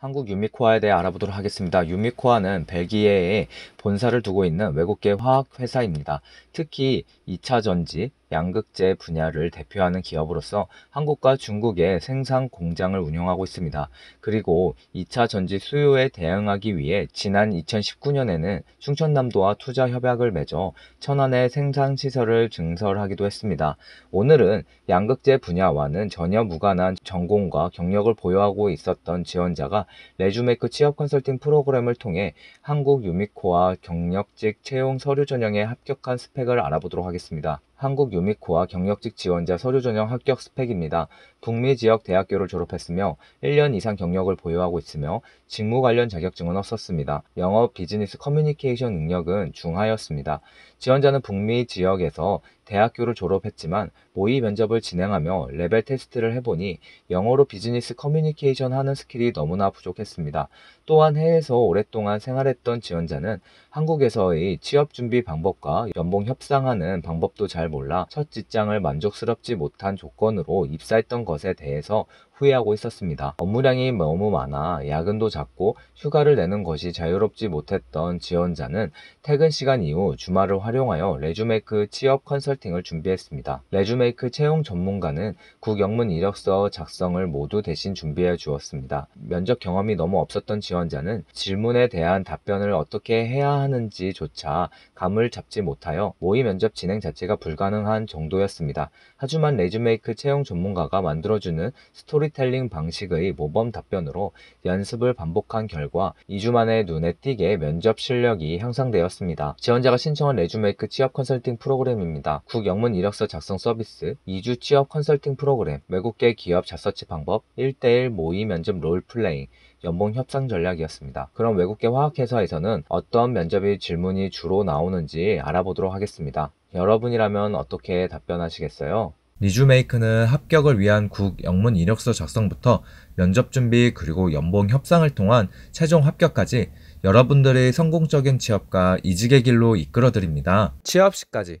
한국 유미코아에 대해 알아보도록 하겠습니다. 유미코아는 벨기에에 본사를 두고 있는 외국계 화학 회사입니다. 특히 2차 전지, 양극재 분야를 대표하는 기업으로서 한국과 중국의 생산 공장을 운영하고 있습니다. 그리고 2차 전지 수요에 대응하기 위해 지난 2019년에는 충청남도와 투자 협약을 맺어 천안의 생산 시설을 증설하기도 했습니다. 오늘은 양극재 분야와는 전혀 무관한 전공과 경력을 보유하고 있었던 지원자가 레주메이크 취업 컨설팅 프로그램을 통해 한국 유미코와 경력직 채용 서류 전형에 합격한 스펙을 알아보도록 하겠습니다. 한국 유미코와 경력직 지원자 서류 전형 합격 스펙입니다. 북미 지역 대학교를 졸업했으며 1년 이상 경력을 보유하고 있으며 직무 관련 자격증은 없었습니다. 영업 비즈니스 커뮤니케이션 능력은 중하였습니다. 지원자는 북미 지역에서 대학교를 졸업했지만 모의 면접을 진행하며 레벨 테스트를 해보니 영어로 비즈니스 커뮤니케이션 하는 스킬이 너무나 부족했습니다. 또한 해외에서 오랫동안 생활했던 지원자는 한국에서의 취업 준비 방법과 연봉 협상하는 방법도 잘 몰라 첫 직장을 만족스럽지 못한 조건으로 입사했던 것에 대해서 후회하고 있었습니다. 업무량이 너무 많아 야근도 잦고 휴가를 내는 것이 자유롭지 못했던 지원자는 퇴근 시간 이후 주말을 활용하여 레주메크 취업 컨설팅 컨설팅을 준비했습니다. 레주메이크 채용 전문가는 국영문 이력서 작성을 모두 대신 준비해 주었습니다. 면접 경험이 너무 없었던 지원자는 질문에 대한 답변을 어떻게 해야 하는지조차 감을 잡지 못하여 모의 면접 진행 자체가 불가능한 정도였습니다. 하지만 레주메이크 채용 전문가가 만들어주는 스토리텔링 방식의 모범 답변으로 연습을 반복한 결과 2주 만에 눈에 띄게 면접 실력이 향상되었습니다. 지원자가 신청한 레주메이크 취업 컨설팅 프로그램입니다. 국영문 이력서 작성 서비스, 2주 취업 컨설팅 프로그램, 외국계 기업 자서치 방법, 1대1 모의 면접 롤플레잉, 연봉 협상 전략이었습니다. 그럼 외국계 화학회사에서는 어떤 면접의 질문이 주로 나오는지 알아보도록 하겠습니다. 여러분이라면 어떻게 답변하시겠어요? 리주메이크는 합격을 위한 국 영문 이력서 작성부터 면접 준비 그리고 연봉 협상을 통한 최종 합격까지 여러분들의 성공적인 취업과 이직의 길로 이끌어드립니다. 취업 시까지